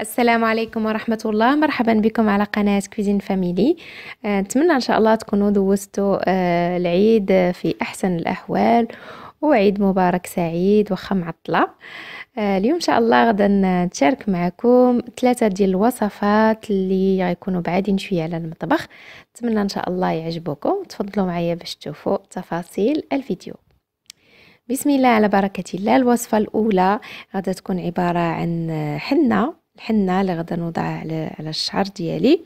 السلام عليكم ورحمة الله مرحبا بكم على قناة كوزين فاميلي آه، نتمنى ان شاء الله تكونوا دوستوا آه، العيد في احسن الاحوال وعيد مبارك سعيد وخا معطلة آه، اليوم ان شاء الله غدا نتشارك معكم ثلاثة ديال الوصفات اللي غيكونوا بعادين شوية على المطبخ نتمنى ان شاء الله يعجبوكم تفضلوا معايا باش تشوفوا تفاصيل الفيديو بسم الله على بركة الله الوصفة الأولى غدا تكون عبارة عن حنة الحنه اللي غادا نوضعها على على الشعر ديالي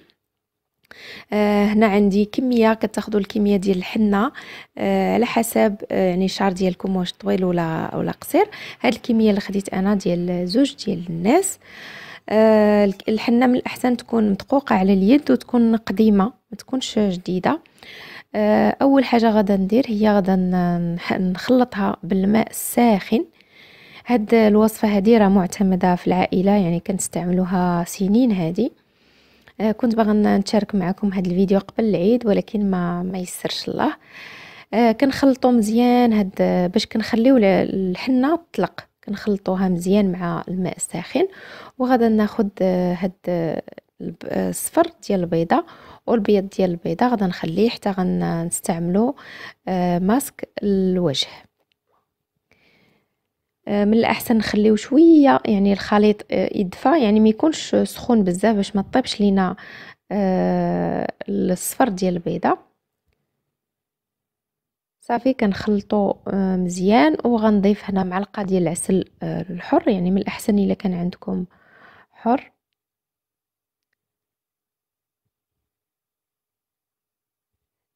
آه هنا عندي كميه كتاخذوا الكميه ديال الحنه آه على حسب آه يعني الشعر ديالكم واش طويل ولا ولا قصير هاد الكميه اللي خديت انا ديال زوج ديال الناس آه الحنه من الاحسن تكون مدقوقه على اليد وتكون قديمه ما تكونش جديده آه، اول حاجه غادا ندير هي غادا نخلطها بالماء الساخن هاد الوصفه هادي راه معتمده في العائله يعني كنستعملوها سنين هادي آه كنت باغا نشارك معكم هاد الفيديو قبل العيد ولكن ما ما يسرش الله آه كنخلطو مزيان هاد باش كنخليو الحنه تطلق كنخلطوها مزيان مع الماء الساخن وغادا ناخد آه، هاد آه، الصفر ديال البيضه والبيض ديال البيضه غادا نخليه حتى غنستعملو آه، ماسك الوجه آه، من الاحسن نخليو شويه يعني الخليط آه، يدفى يعني ما يكونش سخون بزاف باش ما طيبش لينا آه، الصفر ديال البيضه صافي كنخلطو مزيان وغنضيف هنا معلقه ديال العسل الحر يعني من الاحسن الا كان عندكم حر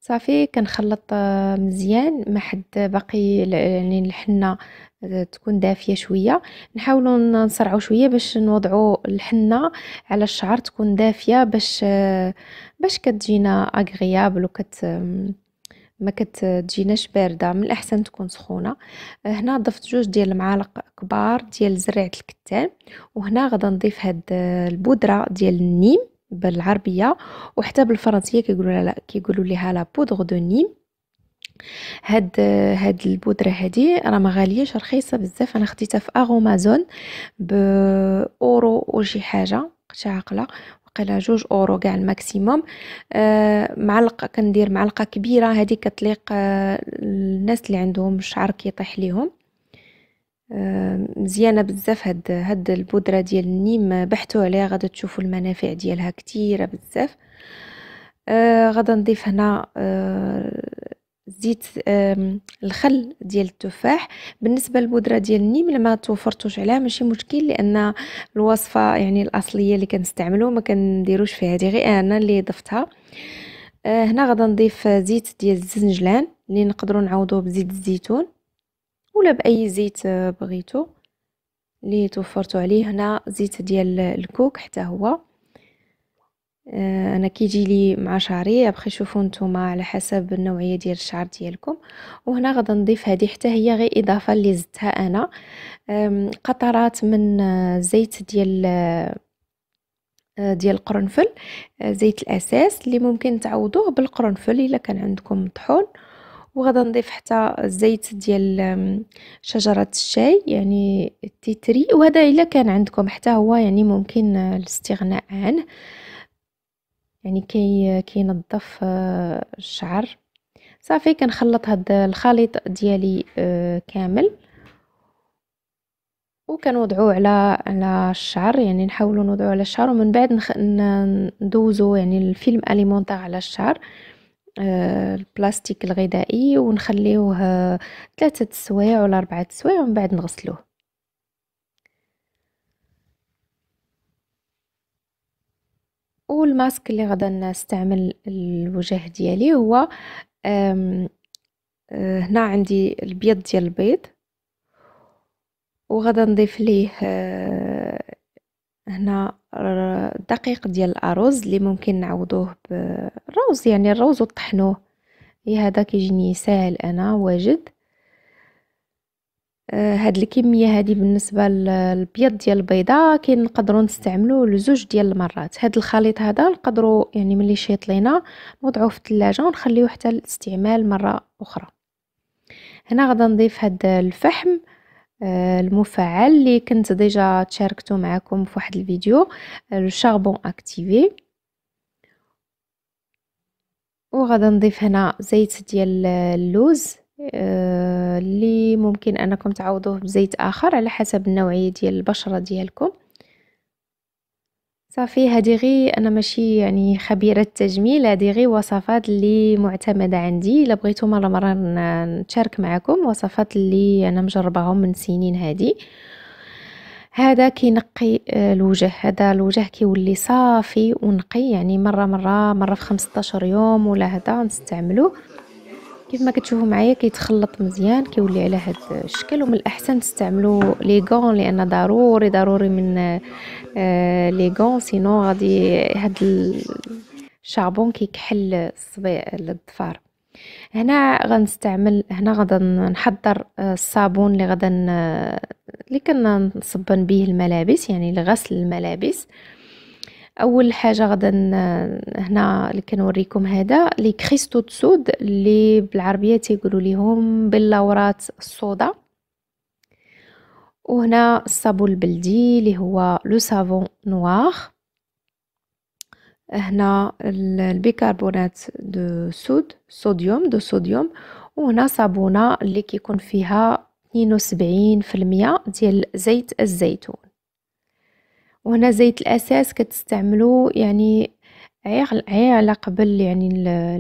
صافي كنخلط آه، مزيان ما حد باقي يعني الحنه آه، تكون دافيه شويه نحاولوا نسرعوا شويه باش نوضعوا الحنه على الشعر تكون دافيه باش آه، باش كتجينا اغريابل وكت ما كتجيناش بارده من الاحسن تكون سخونه هنا ضفت جوج ديال المعالق كبار ديال زريعه الكتان وهنا غادي نضيف هاد البودره ديال النيم بالعربيه وحتى بالفرنسيه كيقولوا لها كيقولوا ليها لا بودغ دو نيم هاد هاد البودره هادي راه ما غالياش رخيصه بزاف انا خديتها في اغومازون باورو او شي حاجه قتها عقله وقيلا جوج اورو كاع الماكسيموم آه معلقه كندير معلقه كبيره هذه كتليق آه الناس اللي عندهم الشعر كيطيح ليهم آه، مزيانه بزاف هاد هاد البودره ديال النيم بحثوا عليها غادي تشوفوا المنافع ديالها كثيره بزاف آه غادي نضيف هنا آه زيت آه الخل ديال التفاح بالنسبه للبودره ديال النيم لما توفرتوش عليها ماشي مشكل لان الوصفه يعني الاصليه اللي كنستعملو ما كنديروش فيها هذه غير انا اللي ضفتها آه، هنا غادي نضيف زيت ديال الزنجلان اللي نقدروا نعوضوه بزيت الزيتون ولا باي زيت آه، بغيتو اللي توفرتو عليه هنا زيت ديال الكوك حتى هو آه، انا كيجي لي مع شعري بخي شوفو نتوما على حسب النوعيه ديال الشعر ديالكم وهنا غادي نضيف هذه حتى هي غير اضافه اللي زدتها انا قطرات من آه، زيت ديال ديال القرنفل زيت الاساس اللي ممكن تعوضوه بالقرنفل الا كان عندكم طحون وغدا نضيف حتى الزيت ديال شجره الشاي يعني التيتري وهذا الا كان عندكم حتى هو يعني ممكن آه، الاستغناء عنه يعني كي آه، كينظف آه، الشعر صافي كنخلط هذا الخليط ديالي كامل وكنوضعو على على الشعر يعني نحاولو نوضعوه على الشعر ومن بعد ندوزو يعني الفيلم اليمونتير على الشعر آه، البلاستيك الغذائي ونخليوه ثلاثة سوايع ولا أربعة سوايع ومن بعد نغسلوه والماسك اللي غدا نستعمل الوجه ديالي هو آه، هنا عندي البيض ديال البيض وغدا نضيف ليه آه، هنا الدقيق ديال الارز اللي ممكن نعوضوه بالروز يعني الروز وطحنوه هي هذا كيجيني ساهل انا واجد آه، هاد الكميه هادي بالنسبه للبيض ديال البيضه كنقدروا نستعملوه لزوج ديال المرات هاد الخليط هذا نقدروا يعني ملي شيط لينا نوضعوه في الثلاجه ونخليوه حتى الاستعمال مره اخرى هنا غادي نضيف هاد الفحم آه، المفعل اللي كنت ديجا تشاركته معكم في واحد الفيديو الشاربون آه، اكتيفي وغادا نضيف هنا زيت ديال اللوز آه، اللي ممكن انكم تعوضوه بزيت اخر على حسب النوعيه ديال البشره ديالكم صافي هادي غي انا ماشي يعني خبيره تجميل هادي غي وصفات اللي معتمده عندي الا بغيتو مره مره نتشارك معكم وصفات اللي انا مجرباهم من سنين هادي هذا كينقي آه، الوجه هذا الوجه كيولي صافي ونقي يعني مره مره مره في 15 يوم ولا هذا نستعملوه كيف ما كتشوفوا معايا كيتخلط مزيان كيولي على هذا الشكل ومن الاحسن تستعملوا لي غون لان ضروري ضروري من آه، لي غون سينو غادي هاد الشعبون كيكحل الصبي الظفار هنا غنستعمل هنا غادا نحضر آه، الصابون اللي غادا اللي آه، كنصبن به الملابس يعني لغسل الملابس اول حاجه غدا هنا اللي كنوريكم هذا لي كريستو سود اللي بالعربيه تيقولوا ليهم باللورات الصودا وهنا الصابون البلدي اللي هو لو سافون نوار هنا البيكربونات دو سود صوديوم دو صوديوم وهنا صابونه اللي كيكون فيها 72% ديال زيت الزيتون وهنا زيت الاساس كتستعملوا يعني عي على قبل يعني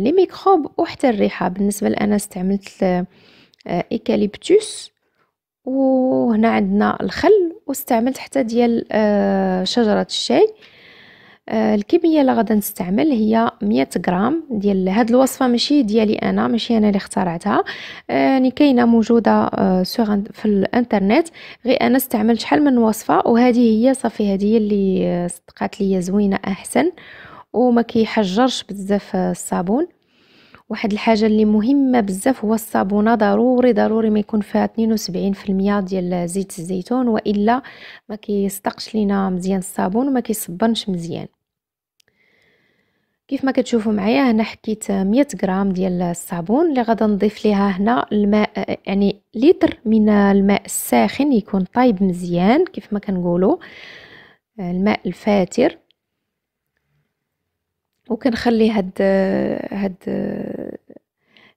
لي ميكروب وحتى الريحه بالنسبه لأنا استعملت آه، ايكاليبتوس وهنا عندنا الخل واستعملت حتى ديال آه، شجره الشاي آه، الكميه اللي غادا نستعمل هي 100 غرام ديال هاد الوصفه ماشي ديالي انا ماشي انا اللي اخترعتها آه، يعني كاينه موجوده سوغ آه، في الانترنت غير انا استعملت شحال من وصفه وهذه هي صافي هذه هي اللي صدقات لي زوينه احسن وما كيحجرش بزاف الصابون واحد الحاجه اللي مهمه بزاف هو الصابونه ضروري ضروري ما يكون فيها 72% ديال زيت الزيتون والا ما كيصدقش لينا مزيان الصابون وما كيصبنش مزيان كيف ما كتشوفوا معايا هنا حكيت 100 غرام ديال الصابون اللي غادي نضيف ليها هنا الماء يعني لتر من الماء الساخن يكون طايب مزيان كيف ما كنقولوا الماء الفاتر وكنخلي هاد هاد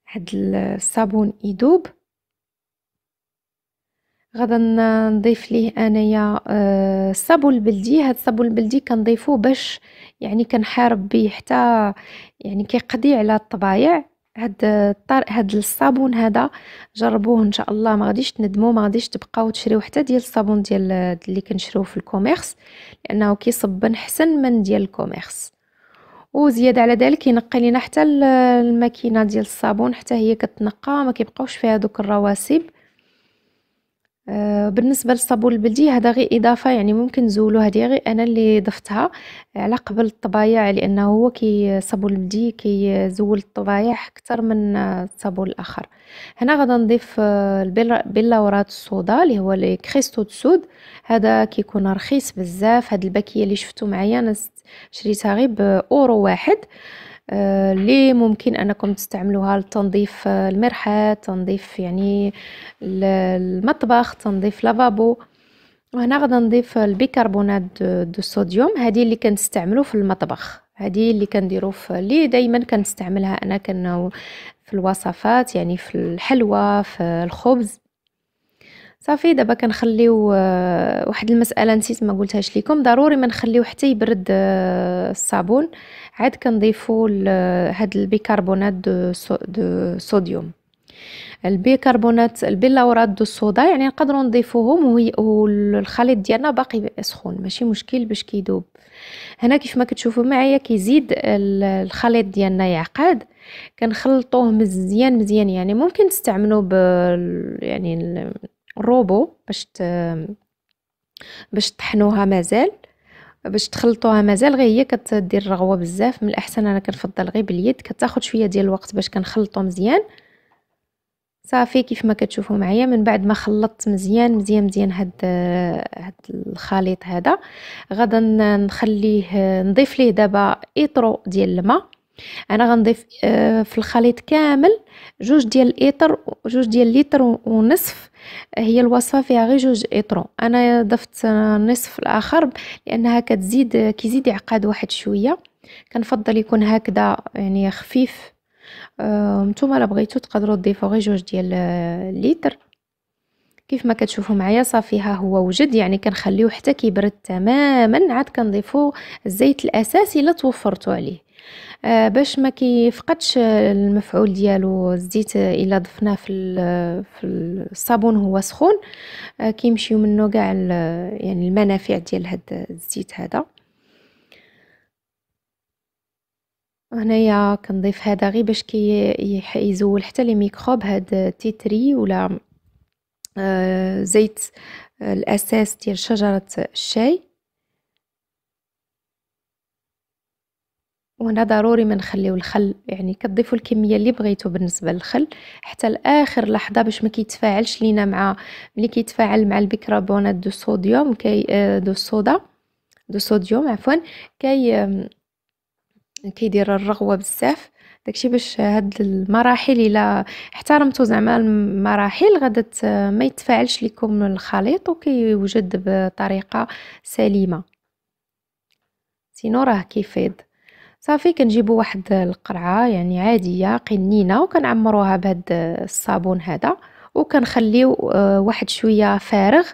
هاد الصابون يذوب غادا نضيف ليه انايا الصابون آه، البلدي هاد الصابون البلدي كنضيفوه باش يعني كنحارب به حتى يعني كيقضي على الطبايع هاد الطار هاد الصابون هذا جربوه ان شاء الله ما غاديش تندموا ما غاديش تبقاو تشريو حتى ديال الصابون ديال اللي كنشريوه في الكوميرس لانه كيصبن حسن من ديال الكوميرس وزيادة على ذلك ينقي لينا حتى الماكينه ديال الصابون حتى هي كتنقى ما كيبقاوش فيها دوك الرواسب آه، بالنسبه للصابون البلدي هذا غير اضافه يعني ممكن نزولو هذه غير انا اللي ضفتها على قبل الطبايع لانه هو كي الصابون البلدي كيزول الطبايع اكثر من الصابون آه، الاخر هنا غدا نضيف آه، بلورات الصودا اللي هو لي كريستو سود هذا كيكون رخيص بزاف هاد الباكيه اللي شفتو معايا انا شريتها غير باورو واحد اللي آه، ممكن انكم تستعملوها لتنظيف المرحاض آه، تنظيف يعني المطبخ تنظيف لافابو وهنا غادي نضيف البيكربونات دو الصوديوم هذه اللي كنستعملو في المطبخ هذه اللي كنديرو في اللي دائما كنستعملها انا كن في الوصفات يعني في الحلوى في الخبز صافي دابا كنخليو آه، واحد المساله نسيت ما قلتهاش لكم ضروري ما نخليو حتى يبرد آه، الصابون عاد كنضيفو آه، هاد البيكربونات دو, دو صوديوم البيكربونات البيلاورات دو الصودا يعني نقدروا نضيفوهم والخليط ديالنا باقي سخون ماشي مشكل باش كيذوب هنا كيف ما كتشوفوا معايا كيزيد الخليط ديالنا يعقد كنخلطوه مزيان مزيان يعني ممكن تستعملوا ب يعني روبو باش باش طحنوها مازال باش تخلطوها مازال غير هي كتدير الرغوه بزاف من الاحسن انا كنفضل غير باليد كتاخد شويه ديال الوقت باش كنخلطو مزيان صافي كيف ما كتشوفوا معايا من بعد ما خلطت مزيان مزيان مزيان هاد هاد الخليط هذا غادا نخليه نضيف ليه دابا ايترو ديال الماء انا غنضيف آه، في الخليط كامل جوج ديال الاطر جوج ديال لتر ونصف هي الوصفه فيها غير جوج اطرو انا ضفت النصف الاخر لانها كتزيد كيزيد يعقد واحد شويه كنفضل يكون هكذا يعني خفيف آه، نتوما الا بغيتو تقدروا تضيفوا غير جوج ديال الليتر كيف ما كتشوفوا معايا صافي ها هو وجد يعني كنخليوه حتى كيبرد تماما عاد كنضيفوا الزيت الاساسي اللي توفرتو عليه آه، باش ما كيفقدش المفعول ديالو الزيت الا ضفناه في في الصابون هو سخون آه، كيمشيو منه كاع يعني المنافع ديال هاد الزيت هذا هنايا كنضيف هذا غير باش كي يزول حتى لي ميكروب هاد تيتري ولا آه، زيت الاساس ديال شجره الشاي وهنا ضروري ما نخليو الخل يعني كتضيفوا الكميه اللي بغيتو بالنسبه للخل حتى لاخر لحظه باش ما كيتفاعلش لينا مع ملي كيتفاعل مع البيكربونات دو صوديوم كي آه، دو صودا دو صوديوم عفوا كي كيدير الرغوه بزاف داكشي باش هاد المراحل الا احترمتو زعما المراحل غادا ما يتفاعلش لكم الخليط وكيوجد بطريقه سليمه سينو راه كيفيض صافي كنجيبوا واحد القرعه يعني عاديه قنينه وكنعمروها بهاد الصابون هذا وكنخليو آه، واحد شويه فارغ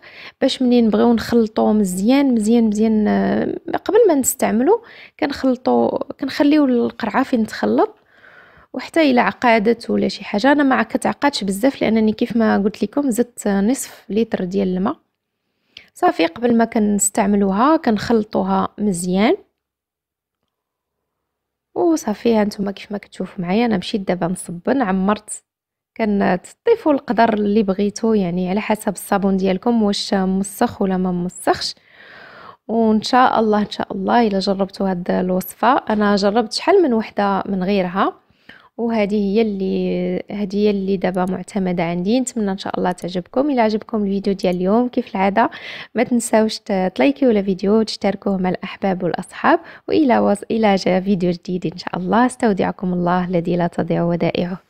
باش منين نبغيو نخلطو مزيان مزيان مزيان آه، قبل ما نستعملو كنخلطو كنخليو القرعه فين تخلط وحتى الا عقادت ولا شي حاجه انا ما كتعقدش بزاف لانني كيف ما قلت لكم زدت نصف لتر ديال الماء صافي قبل ما كنستعملوها كنخلطوها مزيان وصافي هانتوما كيف ما كتشوفوا معايا انا مشيت دابا نصبن عمرت تطيفوا القدر اللي بغيتو يعني على حسب الصابون ديالكم واش موسخ ولا ما مسخش وان شاء الله ان شاء الله الا جربتوا هاد الوصفه انا جربت شحال من وحده من غيرها وهذه هي اللي هذه هي اللي دابا معتمده عندي نتمنى ان شاء الله تعجبكم الى عجبكم الفيديو ديال اليوم كيف العاده ما تنساوش تلايكيو الفيديو وتشتركوه مع الاحباب والاصحاب والى وص... الى جا فيديو جديد ان شاء الله استودعكم الله الذي لا تضيع ودائعه